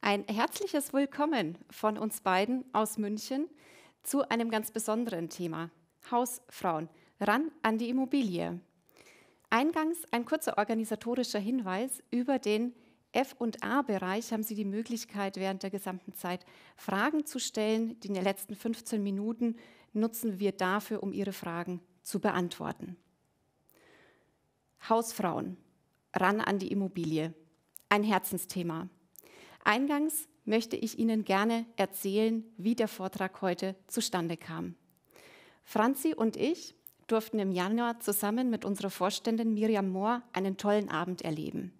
Ein herzliches Willkommen von uns beiden aus München zu einem ganz besonderen Thema. Hausfrauen, ran an die Immobilie. Eingangs ein kurzer organisatorischer Hinweis über den F&A-Bereich haben Sie die Möglichkeit, während der gesamten Zeit Fragen zu stellen. Die in den letzten 15 Minuten nutzen wir dafür, um Ihre Fragen zu beantworten. Hausfrauen, ran an die Immobilie. Ein Herzensthema. Eingangs möchte ich Ihnen gerne erzählen, wie der Vortrag heute zustande kam. Franzi und ich durften im Januar zusammen mit unserer Vorständin Miriam Mohr einen tollen Abend erleben.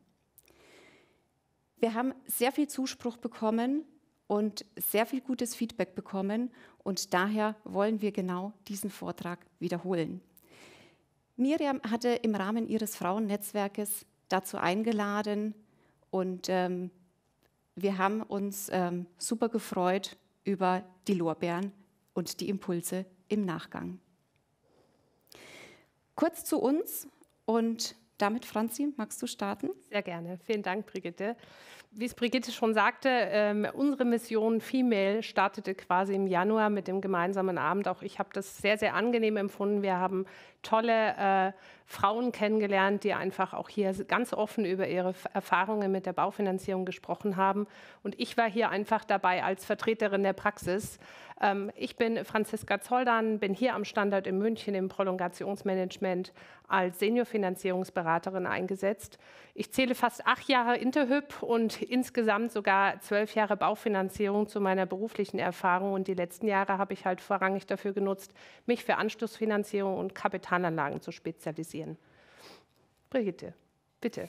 Wir haben sehr viel Zuspruch bekommen und sehr viel gutes Feedback bekommen und daher wollen wir genau diesen Vortrag wiederholen. Miriam hatte im Rahmen ihres Frauennetzwerkes dazu eingeladen und ähm, wir haben uns ähm, super gefreut über die Lorbeeren und die Impulse im Nachgang. Kurz zu uns und damit, Franzi, magst du starten? Sehr gerne. Vielen Dank, Brigitte. Wie es Brigitte schon sagte, ähm, unsere Mission Female startete quasi im Januar mit dem gemeinsamen Abend. Auch ich habe das sehr, sehr angenehm empfunden. Wir haben tolle äh, Frauen kennengelernt, die einfach auch hier ganz offen über ihre Erfahrungen mit der Baufinanzierung gesprochen haben. Und ich war hier einfach dabei als Vertreterin der Praxis. Ähm, ich bin Franziska Zoldan, bin hier am Standort in München im Prolongationsmanagement als Seniorfinanzierungsberaterin eingesetzt. Ich zähle fast acht Jahre Interhyp und insgesamt sogar zwölf Jahre Baufinanzierung zu meiner beruflichen Erfahrung. Und die letzten Jahre habe ich halt vorrangig dafür genutzt, mich für Anschlussfinanzierung und Kapital Methananlagen zu spezialisieren. Brigitte, bitte.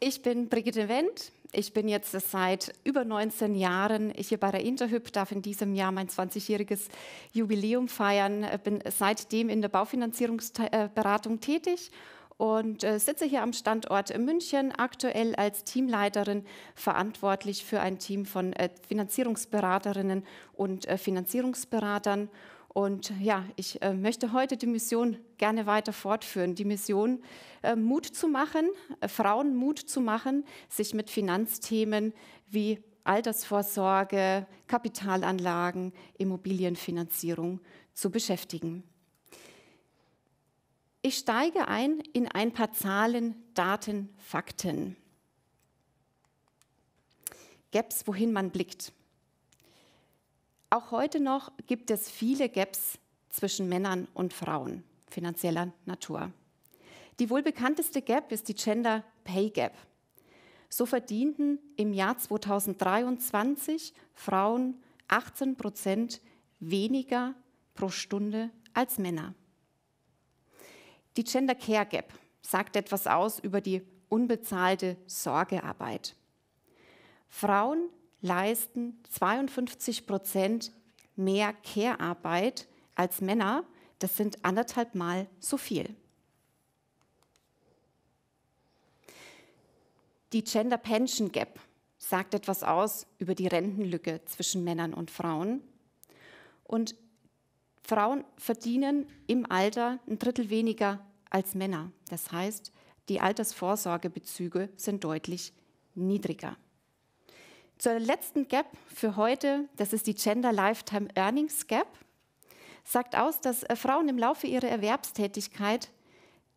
Ich bin Brigitte Wendt. Ich bin jetzt seit über 19 Jahren hier bei der Interhyp, darf in diesem Jahr mein 20-jähriges Jubiläum feiern, äh, bin seitdem in der Baufinanzierungsberatung tätig und äh, sitze hier am Standort in München, aktuell als Teamleiterin verantwortlich für ein Team von äh, Finanzierungsberaterinnen und Finanzierungsberatern. Und ja, ich äh, möchte heute die Mission gerne weiter fortführen. Die Mission, äh, Mut zu machen, äh, Frauen Mut zu machen, sich mit Finanzthemen wie Altersvorsorge, Kapitalanlagen, Immobilienfinanzierung zu beschäftigen. Ich steige ein in ein paar Zahlen, Daten, Fakten. Gaps, wohin man blickt. Auch heute noch gibt es viele Gaps zwischen Männern und Frauen finanzieller Natur. Die wohl bekannteste Gap ist die Gender Pay Gap. So verdienten im Jahr 2023 Frauen 18 Prozent weniger pro Stunde als Männer. Die Gender Care Gap sagt etwas aus über die unbezahlte Sorgearbeit. Frauen leisten 52 Prozent mehr Care-Arbeit als Männer. Das sind anderthalb Mal so viel. Die Gender Pension Gap sagt etwas aus über die Rentenlücke zwischen Männern und Frauen. Und Frauen verdienen im Alter ein Drittel weniger als Männer. Das heißt, die Altersvorsorgebezüge sind deutlich niedriger. Zur letzten Gap für heute, das ist die Gender Lifetime Earnings Gap, sagt aus, dass äh, Frauen im Laufe ihrer Erwerbstätigkeit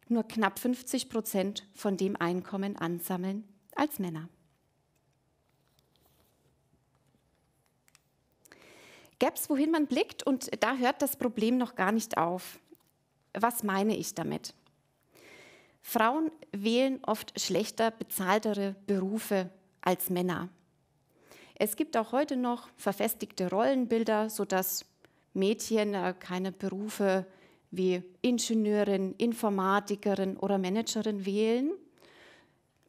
nur knapp 50 Prozent von dem Einkommen ansammeln als Männer. Gaps, wohin man blickt, und da hört das Problem noch gar nicht auf. Was meine ich damit? Frauen wählen oft schlechter bezahltere Berufe als Männer. Es gibt auch heute noch verfestigte Rollenbilder, sodass Mädchen äh, keine Berufe wie Ingenieurin, Informatikerin oder Managerin wählen.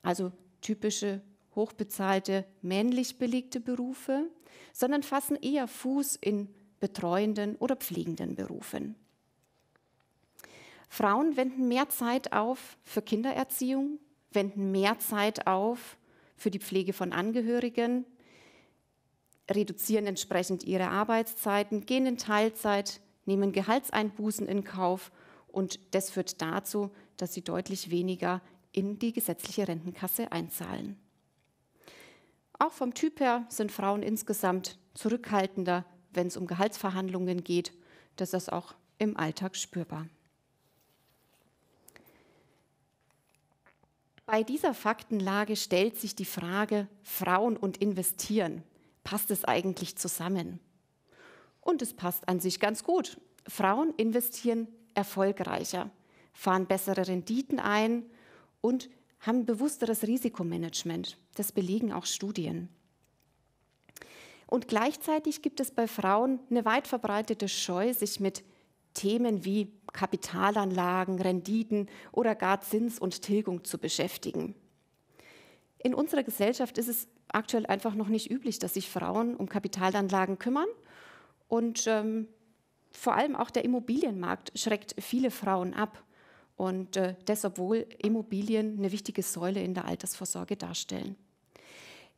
Also typische hochbezahlte männlich belegte Berufe, sondern fassen eher Fuß in betreuenden oder pflegenden Berufen. Frauen wenden mehr Zeit auf für Kindererziehung, wenden mehr Zeit auf für die Pflege von Angehörigen, reduzieren entsprechend ihre Arbeitszeiten, gehen in Teilzeit, nehmen Gehaltseinbußen in Kauf und das führt dazu, dass sie deutlich weniger in die gesetzliche Rentenkasse einzahlen. Auch vom Typ her sind Frauen insgesamt zurückhaltender, wenn es um Gehaltsverhandlungen geht. Das ist auch im Alltag spürbar. Bei dieser Faktenlage stellt sich die Frage Frauen und Investieren passt es eigentlich zusammen? Und es passt an sich ganz gut. Frauen investieren erfolgreicher, fahren bessere Renditen ein und haben bewussteres Risikomanagement. Das belegen auch Studien. Und gleichzeitig gibt es bei Frauen eine weit verbreitete Scheu, sich mit Themen wie Kapitalanlagen, Renditen oder gar Zins und Tilgung zu beschäftigen. In unserer Gesellschaft ist es aktuell einfach noch nicht üblich, dass sich Frauen um Kapitalanlagen kümmern. Und ähm, vor allem auch der Immobilienmarkt schreckt viele Frauen ab. Und äh, das, obwohl Immobilien eine wichtige Säule in der Altersvorsorge darstellen.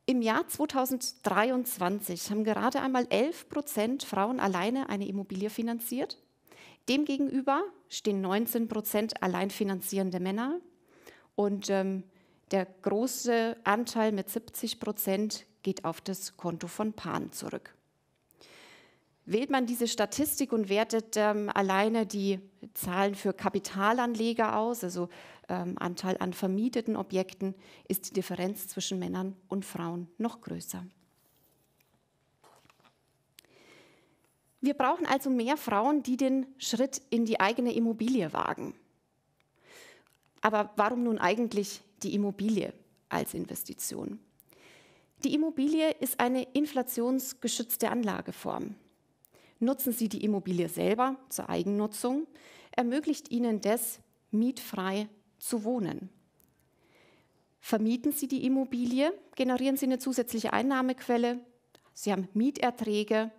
Im Jahr 2023 haben gerade einmal 11 Prozent Frauen alleine eine Immobilie finanziert. Demgegenüber stehen 19 Prozent alleinfinanzierende Männer. Und ähm, der große Anteil mit 70 Prozent geht auf das Konto von Pan zurück. Wählt man diese Statistik und wertet ähm, alleine die Zahlen für Kapitalanleger aus, also ähm, Anteil an vermieteten Objekten, ist die Differenz zwischen Männern und Frauen noch größer. Wir brauchen also mehr Frauen, die den Schritt in die eigene Immobilie wagen. Aber warum nun eigentlich die Immobilie als Investition. Die Immobilie ist eine inflationsgeschützte Anlageform. Nutzen Sie die Immobilie selber zur Eigennutzung, ermöglicht Ihnen das, mietfrei zu wohnen. Vermieten Sie die Immobilie, generieren Sie eine zusätzliche Einnahmequelle, Sie haben Mieterträge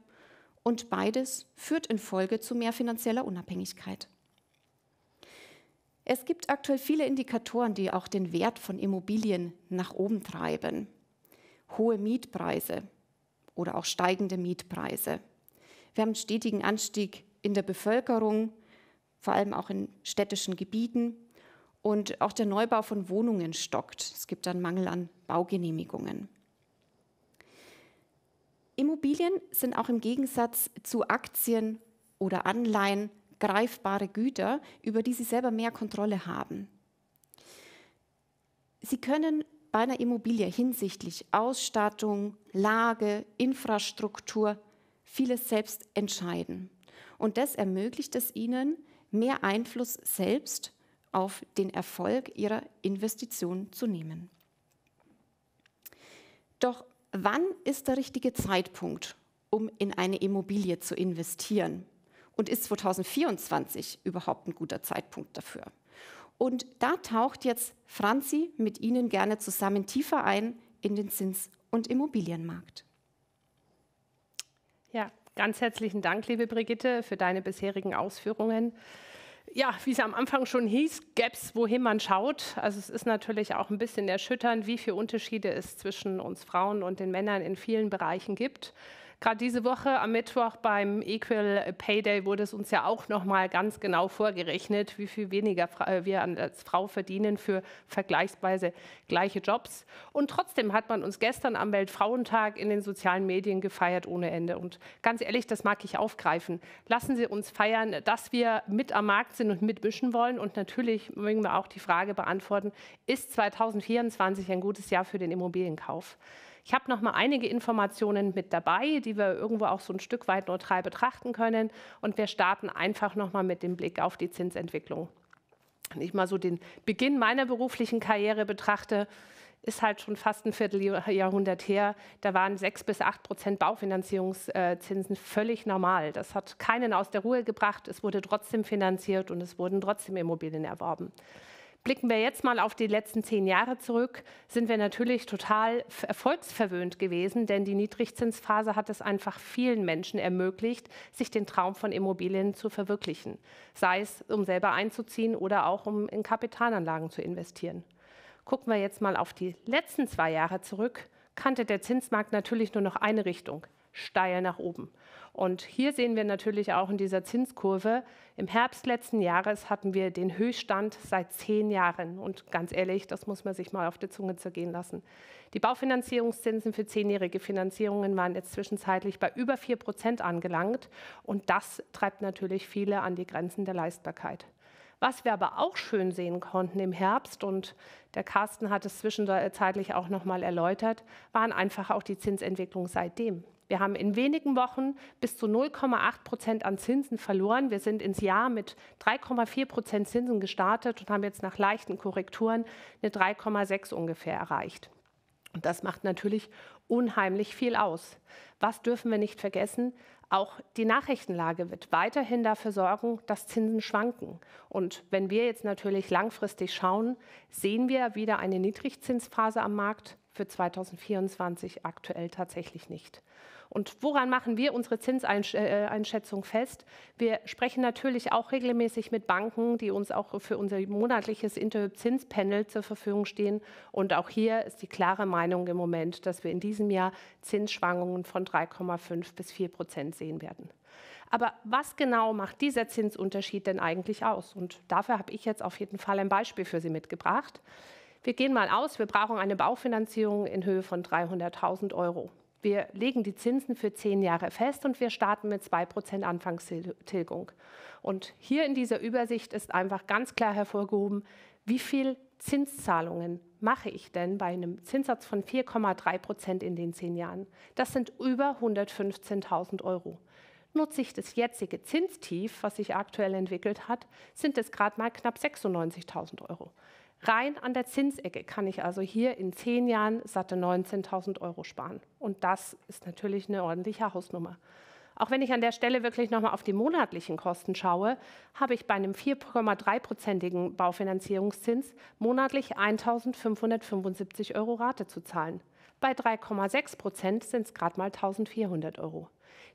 und beides führt in Folge zu mehr finanzieller Unabhängigkeit. Es gibt aktuell viele Indikatoren, die auch den Wert von Immobilien nach oben treiben. Hohe Mietpreise oder auch steigende Mietpreise. Wir haben einen stetigen Anstieg in der Bevölkerung, vor allem auch in städtischen Gebieten. Und auch der Neubau von Wohnungen stockt. Es gibt einen Mangel an Baugenehmigungen. Immobilien sind auch im Gegensatz zu Aktien oder Anleihen greifbare Güter, über die sie selber mehr Kontrolle haben. Sie können bei einer Immobilie hinsichtlich Ausstattung, Lage, Infrastruktur vieles selbst entscheiden. Und das ermöglicht es ihnen, mehr Einfluss selbst auf den Erfolg ihrer Investition zu nehmen. Doch wann ist der richtige Zeitpunkt, um in eine Immobilie zu investieren? Und ist 2024 überhaupt ein guter Zeitpunkt dafür? Und da taucht jetzt Franzi mit Ihnen gerne zusammen tiefer ein in den Zins- und Immobilienmarkt. Ja, ganz herzlichen Dank, liebe Brigitte, für deine bisherigen Ausführungen. Ja, wie es am Anfang schon hieß, gäbe es, wohin man schaut. Also es ist natürlich auch ein bisschen erschütternd, wie viele Unterschiede es zwischen uns Frauen und den Männern in vielen Bereichen gibt. Gerade diese Woche am Mittwoch beim Equal Pay Day wurde es uns ja auch nochmal ganz genau vorgerechnet, wie viel weniger äh, wir als Frau verdienen für vergleichsweise gleiche Jobs. Und trotzdem hat man uns gestern am Weltfrauentag in den sozialen Medien gefeiert ohne Ende. Und ganz ehrlich, das mag ich aufgreifen. Lassen Sie uns feiern, dass wir mit am Markt sind und mitmischen wollen. Und natürlich mögen wir auch die Frage beantworten, ist 2024 ein gutes Jahr für den Immobilienkauf? Ich habe noch mal einige Informationen mit dabei, die wir irgendwo auch so ein Stück weit neutral betrachten können. Und wir starten einfach noch mal mit dem Blick auf die Zinsentwicklung. Wenn ich mal so den Beginn meiner beruflichen Karriere betrachte, ist halt schon fast ein Vierteljahrhundert her. Da waren sechs bis acht Prozent Baufinanzierungszinsen völlig normal. Das hat keinen aus der Ruhe gebracht. Es wurde trotzdem finanziert und es wurden trotzdem Immobilien erworben. Blicken wir jetzt mal auf die letzten zehn Jahre zurück, sind wir natürlich total erfolgsverwöhnt gewesen, denn die Niedrigzinsphase hat es einfach vielen Menschen ermöglicht, sich den Traum von Immobilien zu verwirklichen, sei es um selber einzuziehen oder auch um in Kapitalanlagen zu investieren. Gucken wir jetzt mal auf die letzten zwei Jahre zurück, kannte der Zinsmarkt natürlich nur noch eine Richtung, steil nach oben. Und hier sehen wir natürlich auch in dieser Zinskurve, im Herbst letzten Jahres hatten wir den Höchststand seit zehn Jahren. Und ganz ehrlich, das muss man sich mal auf die Zunge zergehen lassen. Die Baufinanzierungszinsen für zehnjährige Finanzierungen waren jetzt zwischenzeitlich bei über vier Prozent angelangt. Und das treibt natürlich viele an die Grenzen der Leistbarkeit. Was wir aber auch schön sehen konnten im Herbst und der Carsten hat es zwischenzeitlich auch nochmal erläutert, waren einfach auch die Zinsentwicklungen seitdem. Wir haben in wenigen Wochen bis zu 0,8 Prozent an Zinsen verloren. Wir sind ins Jahr mit 3,4 Prozent Zinsen gestartet und haben jetzt nach leichten Korrekturen eine 3,6 ungefähr erreicht. Und das macht natürlich unheimlich viel aus. Was dürfen wir nicht vergessen? Auch die Nachrichtenlage wird weiterhin dafür sorgen, dass Zinsen schwanken. Und wenn wir jetzt natürlich langfristig schauen, sehen wir wieder eine Niedrigzinsphase am Markt für 2024 aktuell tatsächlich nicht. Und woran machen wir unsere Zinseinschätzung äh, fest? Wir sprechen natürlich auch regelmäßig mit Banken, die uns auch für unser monatliches Zinspanel zur Verfügung stehen. Und auch hier ist die klare Meinung im Moment, dass wir in diesem Jahr Zinsschwankungen von 3,5 bis 4 Prozent sehen werden. Aber was genau macht dieser Zinsunterschied denn eigentlich aus? Und dafür habe ich jetzt auf jeden Fall ein Beispiel für Sie mitgebracht. Wir gehen mal aus, wir brauchen eine Baufinanzierung in Höhe von 300.000 Euro. Wir legen die Zinsen für zehn Jahre fest und wir starten mit 2% Anfangstilgung. Und hier in dieser Übersicht ist einfach ganz klar hervorgehoben, wie viel Zinszahlungen mache ich denn bei einem Zinssatz von 4,3 Prozent in den zehn Jahren? Das sind über 115.000 Euro. Nutze ich das jetzige Zinstief, was sich aktuell entwickelt hat, sind es gerade mal knapp 96.000 Euro. Rein an der Zinsecke kann ich also hier in zehn Jahren satte 19.000 Euro sparen. Und das ist natürlich eine ordentliche Hausnummer. Auch wenn ich an der Stelle wirklich nochmal auf die monatlichen Kosten schaue, habe ich bei einem 4,3-prozentigen Baufinanzierungszins monatlich 1.575 Euro Rate zu zahlen. Bei 3,6 Prozent sind es gerade mal 1400 Euro.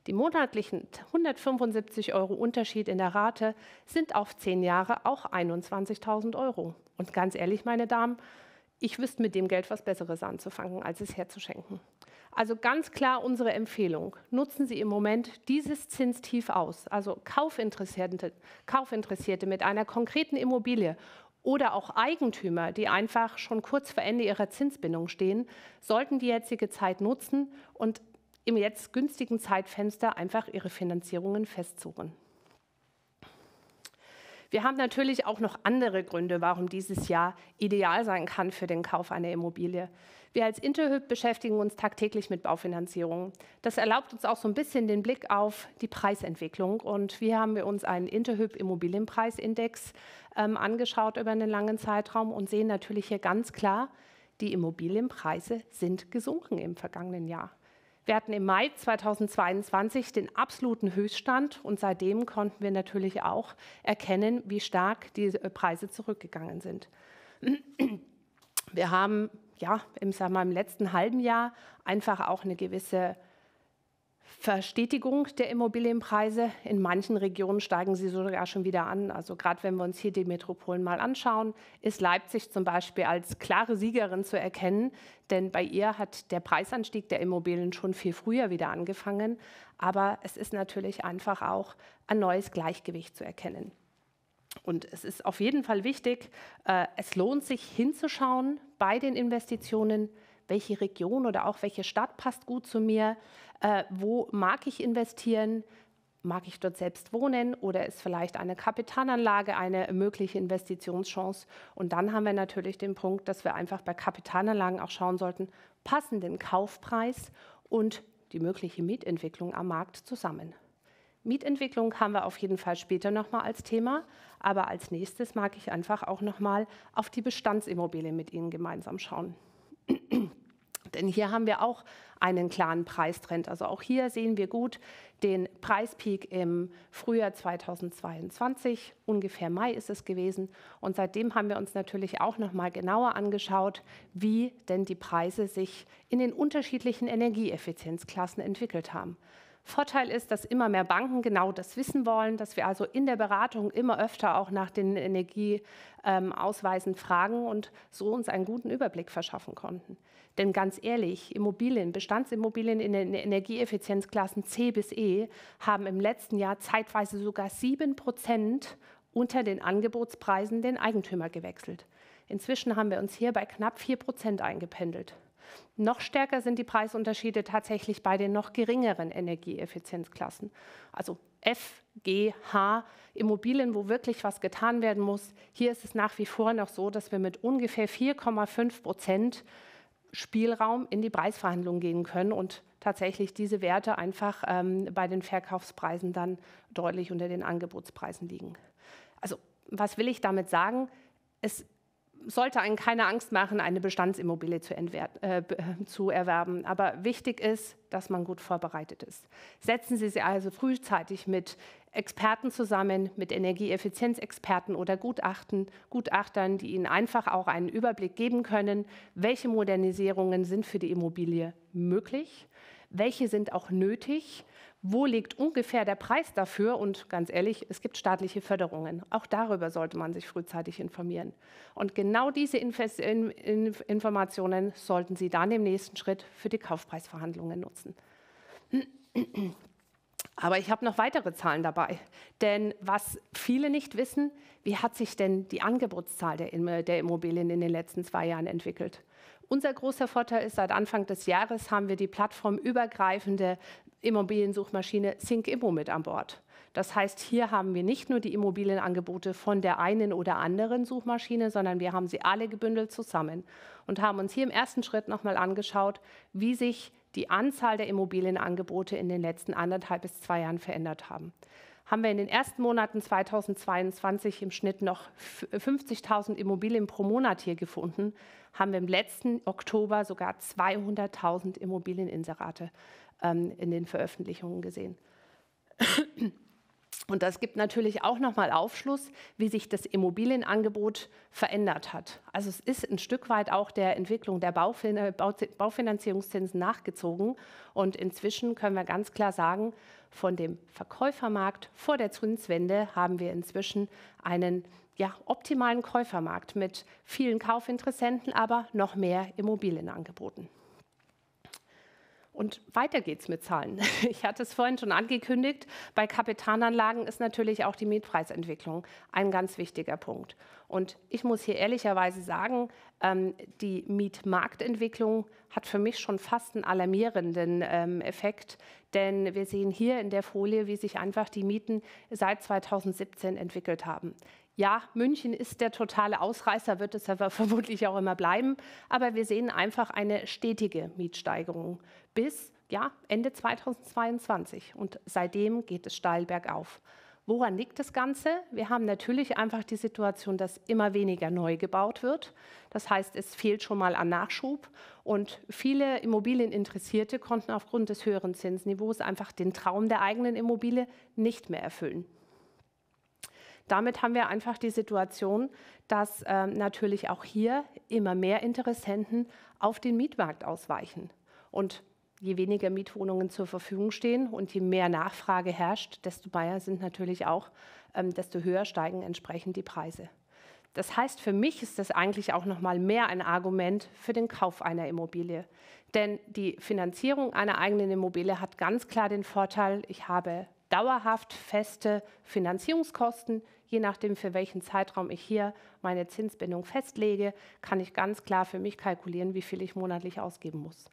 Die monatlichen 175 Euro Unterschied in der Rate sind auf zehn Jahre auch 21.000 Euro. Und ganz ehrlich, meine Damen, ich wüsste mit dem Geld was Besseres anzufangen, als es herzuschenken. Also ganz klar unsere Empfehlung. Nutzen Sie im Moment dieses Zinstief aus. Also Kaufinteressierte, Kaufinteressierte mit einer konkreten Immobilie oder auch Eigentümer, die einfach schon kurz vor Ende ihrer Zinsbindung stehen, sollten die jetzige Zeit nutzen und im jetzt günstigen Zeitfenster einfach ihre Finanzierungen festsuchen. Wir haben natürlich auch noch andere Gründe, warum dieses Jahr ideal sein kann für den Kauf einer Immobilie. Wir als Interhyp beschäftigen uns tagtäglich mit Baufinanzierung. Das erlaubt uns auch so ein bisschen den Blick auf die Preisentwicklung. Und hier haben wir uns einen Interhyp Immobilienpreisindex ähm, angeschaut über einen langen Zeitraum und sehen natürlich hier ganz klar, die Immobilienpreise sind gesunken im vergangenen Jahr. Wir hatten im Mai 2022 den absoluten Höchststand und seitdem konnten wir natürlich auch erkennen, wie stark die äh, Preise zurückgegangen sind. Wir haben ja, im, sagen wir, im letzten halben Jahr einfach auch eine gewisse Verstetigung der Immobilienpreise. In manchen Regionen steigen sie sogar schon wieder an. Also gerade wenn wir uns hier die Metropolen mal anschauen, ist Leipzig zum Beispiel als klare Siegerin zu erkennen, denn bei ihr hat der Preisanstieg der Immobilien schon viel früher wieder angefangen. Aber es ist natürlich einfach auch ein neues Gleichgewicht zu erkennen. Und es ist auf jeden Fall wichtig, äh, es lohnt sich hinzuschauen bei den Investitionen, welche Region oder auch welche Stadt passt gut zu mir, äh, wo mag ich investieren, mag ich dort selbst wohnen oder ist vielleicht eine Kapitalanlage eine mögliche Investitionschance? Und dann haben wir natürlich den Punkt, dass wir einfach bei Kapitalanlagen auch schauen sollten, passen den Kaufpreis und die mögliche Mietentwicklung am Markt zusammen. Mietentwicklung haben wir auf jeden Fall später nochmal als Thema, aber als nächstes mag ich einfach auch nochmal auf die Bestandsimmobilien mit Ihnen gemeinsam schauen. Denn hier haben wir auch einen klaren Preistrend. Also auch hier sehen wir gut den Preispeak im Frühjahr 2022, ungefähr Mai ist es gewesen. Und seitdem haben wir uns natürlich auch noch mal genauer angeschaut, wie denn die Preise sich in den unterschiedlichen Energieeffizienzklassen entwickelt haben. Vorteil ist, dass immer mehr Banken genau das wissen wollen, dass wir also in der Beratung immer öfter auch nach den Energieausweisen fragen und so uns einen guten Überblick verschaffen konnten. Denn ganz ehrlich, Immobilien, Bestandsimmobilien in den Energieeffizienzklassen C bis E haben im letzten Jahr zeitweise sogar 7 Prozent unter den Angebotspreisen den Eigentümer gewechselt. Inzwischen haben wir uns hier bei knapp 4 Prozent eingependelt. Noch stärker sind die Preisunterschiede tatsächlich bei den noch geringeren Energieeffizienzklassen. Also F, G, H, Immobilien, wo wirklich was getan werden muss. Hier ist es nach wie vor noch so, dass wir mit ungefähr 4,5 Prozent Spielraum in die Preisverhandlungen gehen können und tatsächlich diese Werte einfach ähm, bei den Verkaufspreisen dann deutlich unter den Angebotspreisen liegen. Also was will ich damit sagen? Es sollte einen keine Angst machen, eine Bestandsimmobilie zu, äh, äh, zu, erwerben. Aber wichtig ist, dass man gut vorbereitet ist. Setzen Sie sie also frühzeitig mit Experten zusammen, mit Energieeffizienzexperten oder Gutachten, Gutachtern, die Ihnen einfach auch einen Überblick geben können, welche Modernisierungen sind für die Immobilie möglich, welche sind auch nötig wo liegt ungefähr der Preis dafür? Und ganz ehrlich, es gibt staatliche Förderungen. Auch darüber sollte man sich frühzeitig informieren. Und genau diese Infes in Informationen sollten Sie dann im nächsten Schritt für die Kaufpreisverhandlungen nutzen. Aber ich habe noch weitere Zahlen dabei. Denn was viele nicht wissen, wie hat sich denn die Angebotszahl der, der Immobilien in den letzten zwei Jahren entwickelt? Unser großer Vorteil ist, seit Anfang des Jahres haben wir die plattformübergreifende Immobiliensuchmaschine ThinkImmo mit an Bord. Das heißt, hier haben wir nicht nur die Immobilienangebote von der einen oder anderen Suchmaschine, sondern wir haben sie alle gebündelt zusammen und haben uns hier im ersten Schritt nochmal angeschaut, wie sich die Anzahl der Immobilienangebote in den letzten anderthalb bis zwei Jahren verändert haben. Haben wir in den ersten Monaten 2022 im Schnitt noch 50.000 Immobilien pro Monat hier gefunden, haben wir im letzten Oktober sogar 200.000 Immobilieninserate ähm, in den Veröffentlichungen gesehen. Und das gibt natürlich auch nochmal Aufschluss, wie sich das Immobilienangebot verändert hat. Also es ist ein Stück weit auch der Entwicklung der äh, Baufinanzierungszinsen nachgezogen. Und inzwischen können wir ganz klar sagen, von dem Verkäufermarkt vor der Zinswende haben wir inzwischen einen ja, optimalen Käufermarkt mit vielen Kaufinteressenten, aber noch mehr Immobilienangeboten. Und weiter geht's mit Zahlen. Ich hatte es vorhin schon angekündigt. Bei Kapitananlagen ist natürlich auch die Mietpreisentwicklung ein ganz wichtiger Punkt. Und ich muss hier ehrlicherweise sagen, ähm, die Mietmarktentwicklung hat für mich schon fast einen alarmierenden ähm, Effekt. Denn wir sehen hier in der Folie, wie sich einfach die Mieten seit 2017 entwickelt haben ja, München ist der totale Ausreißer, wird es aber vermutlich auch immer bleiben. Aber wir sehen einfach eine stetige Mietsteigerung bis ja, Ende 2022. Und seitdem geht es steil bergauf. Woran liegt das Ganze? Wir haben natürlich einfach die Situation, dass immer weniger neu gebaut wird. Das heißt, es fehlt schon mal an Nachschub. Und viele Immobilieninteressierte konnten aufgrund des höheren Zinsniveaus einfach den Traum der eigenen Immobilie nicht mehr erfüllen. Damit haben wir einfach die Situation, dass äh, natürlich auch hier immer mehr Interessenten auf den Mietmarkt ausweichen. Und je weniger Mietwohnungen zur Verfügung stehen und je mehr Nachfrage herrscht, desto mehr sind natürlich auch, ähm, desto höher steigen entsprechend die Preise. Das heißt, für mich ist das eigentlich auch noch mal mehr ein Argument für den Kauf einer Immobilie. Denn die Finanzierung einer eigenen Immobilie hat ganz klar den Vorteil, ich habe dauerhaft feste Finanzierungskosten, Je nachdem, für welchen Zeitraum ich hier meine Zinsbindung festlege, kann ich ganz klar für mich kalkulieren, wie viel ich monatlich ausgeben muss.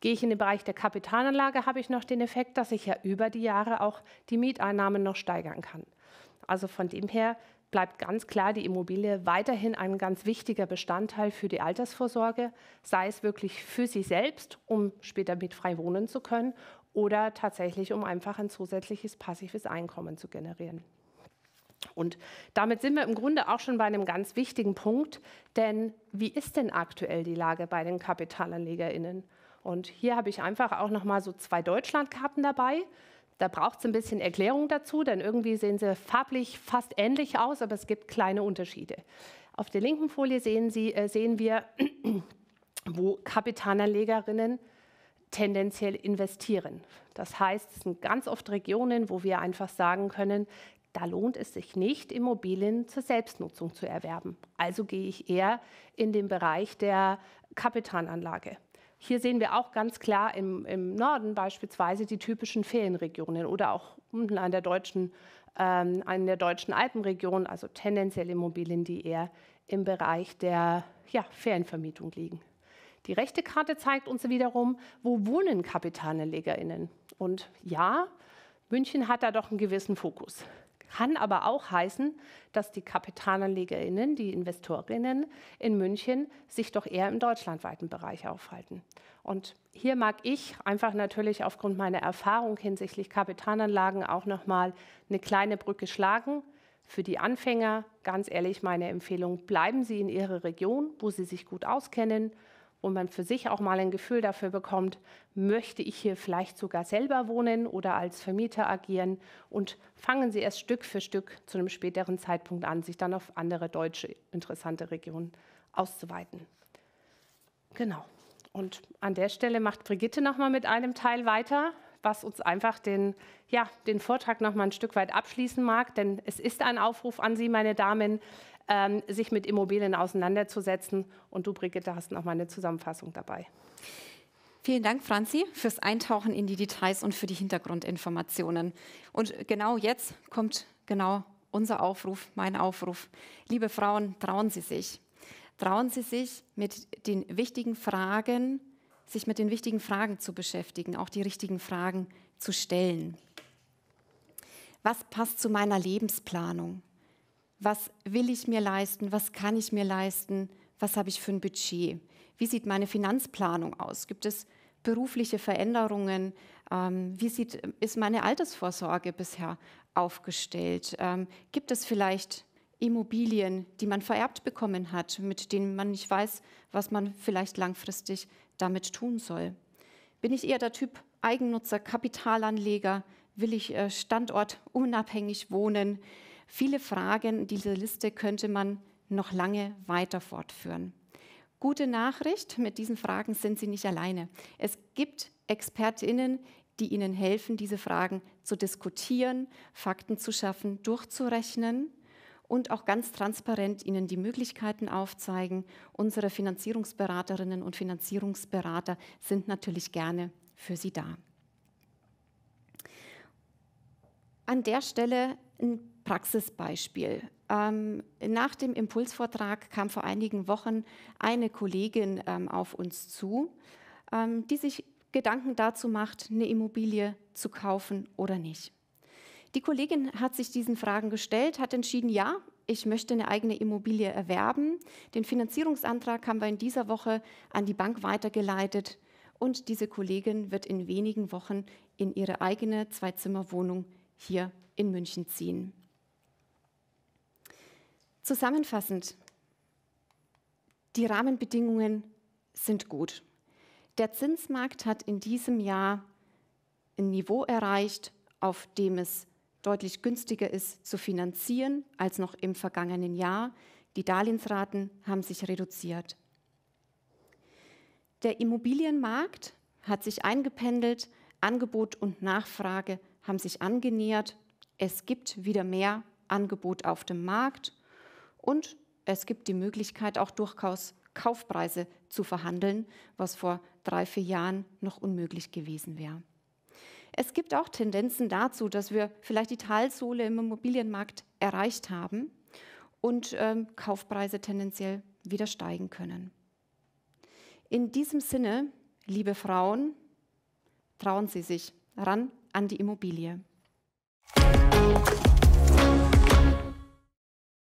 Gehe ich in den Bereich der Kapitalanlage, habe ich noch den Effekt, dass ich ja über die Jahre auch die Mieteinnahmen noch steigern kann. Also von dem her bleibt ganz klar die Immobilie weiterhin ein ganz wichtiger Bestandteil für die Altersvorsorge, sei es wirklich für sie selbst, um später mietfrei wohnen zu können oder tatsächlich, um einfach ein zusätzliches passives Einkommen zu generieren. Und damit sind wir im Grunde auch schon bei einem ganz wichtigen Punkt, denn wie ist denn aktuell die Lage bei den Kapitalanlegerinnen? Und hier habe ich einfach auch noch mal so zwei Deutschlandkarten dabei. Da braucht es ein bisschen Erklärung dazu, denn irgendwie sehen sie farblich fast ähnlich aus, aber es gibt kleine Unterschiede. Auf der linken Folie sehen, sie, äh, sehen wir, wo Kapitalanlegerinnen tendenziell investieren. Das heißt, es sind ganz oft Regionen, wo wir einfach sagen können, da lohnt es sich nicht, Immobilien zur Selbstnutzung zu erwerben. Also gehe ich eher in den Bereich der Kapitalanlage. Hier sehen wir auch ganz klar im, im Norden beispielsweise die typischen Ferienregionen oder auch unten an der deutschen, ähm, an der deutschen Alpenregion, also tendenziell Immobilien, die eher im Bereich der ja, Ferienvermietung liegen. Die rechte Karte zeigt uns wiederum, wo wohnen KapitalanlegerInnen. Und ja, München hat da doch einen gewissen Fokus. Kann aber auch heißen, dass die Kapitalanlegerinnen, die Investorinnen in München sich doch eher im deutschlandweiten Bereich aufhalten. Und hier mag ich einfach natürlich aufgrund meiner Erfahrung hinsichtlich Kapitalanlagen auch nochmal eine kleine Brücke schlagen. Für die Anfänger, ganz ehrlich, meine Empfehlung, bleiben Sie in Ihrer Region, wo Sie sich gut auskennen und man für sich auch mal ein Gefühl dafür bekommt, möchte ich hier vielleicht sogar selber wohnen oder als Vermieter agieren und fangen Sie erst Stück für Stück zu einem späteren Zeitpunkt an, sich dann auf andere deutsche interessante Regionen auszuweiten. Genau. Und an der Stelle macht Brigitte nochmal mit einem Teil weiter, was uns einfach den, ja, den Vortrag nochmal ein Stück weit abschließen mag. Denn es ist ein Aufruf an Sie, meine Damen, ähm, sich mit Immobilien auseinanderzusetzen. Und du, Brigitte, hast noch mal eine Zusammenfassung dabei. Vielen Dank, Franzi, fürs Eintauchen in die Details und für die Hintergrundinformationen. Und genau jetzt kommt genau unser Aufruf, mein Aufruf. Liebe Frauen, trauen Sie sich. Trauen Sie sich, mit den wichtigen Fragen, sich mit den wichtigen Fragen zu beschäftigen, auch die richtigen Fragen zu stellen. Was passt zu meiner Lebensplanung? Was will ich mir leisten? Was kann ich mir leisten? Was habe ich für ein Budget? Wie sieht meine Finanzplanung aus? Gibt es berufliche Veränderungen? Ähm, wie sieht, ist meine Altersvorsorge bisher aufgestellt? Ähm, gibt es vielleicht Immobilien, die man vererbt bekommen hat, mit denen man nicht weiß, was man vielleicht langfristig damit tun soll? Bin ich eher der Typ Eigennutzer, Kapitalanleger? Will ich äh, standortunabhängig wohnen? Viele Fragen, diese Liste könnte man noch lange weiter fortführen. Gute Nachricht, mit diesen Fragen sind Sie nicht alleine. Es gibt Expertinnen, die Ihnen helfen, diese Fragen zu diskutieren, Fakten zu schaffen, durchzurechnen und auch ganz transparent Ihnen die Möglichkeiten aufzeigen. Unsere Finanzierungsberaterinnen und Finanzierungsberater sind natürlich gerne für Sie da. An der Stelle ein Praxisbeispiel. Ähm, nach dem Impulsvortrag kam vor einigen Wochen eine Kollegin ähm, auf uns zu, ähm, die sich Gedanken dazu macht, eine Immobilie zu kaufen oder nicht. Die Kollegin hat sich diesen Fragen gestellt, hat entschieden, ja, ich möchte eine eigene Immobilie erwerben. Den Finanzierungsantrag haben wir in dieser Woche an die Bank weitergeleitet und diese Kollegin wird in wenigen Wochen in ihre eigene Zwei-Zimmer-Wohnung hier in München ziehen. Zusammenfassend, die Rahmenbedingungen sind gut. Der Zinsmarkt hat in diesem Jahr ein Niveau erreicht, auf dem es deutlich günstiger ist zu finanzieren als noch im vergangenen Jahr. Die Darlehensraten haben sich reduziert. Der Immobilienmarkt hat sich eingependelt, Angebot und Nachfrage haben sich angenähert. Es gibt wieder mehr Angebot auf dem Markt und es gibt die Möglichkeit, auch durchaus Kaufpreise zu verhandeln, was vor drei, vier Jahren noch unmöglich gewesen wäre. Es gibt auch Tendenzen dazu, dass wir vielleicht die Talsohle im Immobilienmarkt erreicht haben und ähm, Kaufpreise tendenziell wieder steigen können. In diesem Sinne, liebe Frauen, trauen Sie sich ran an die Immobilie. Musik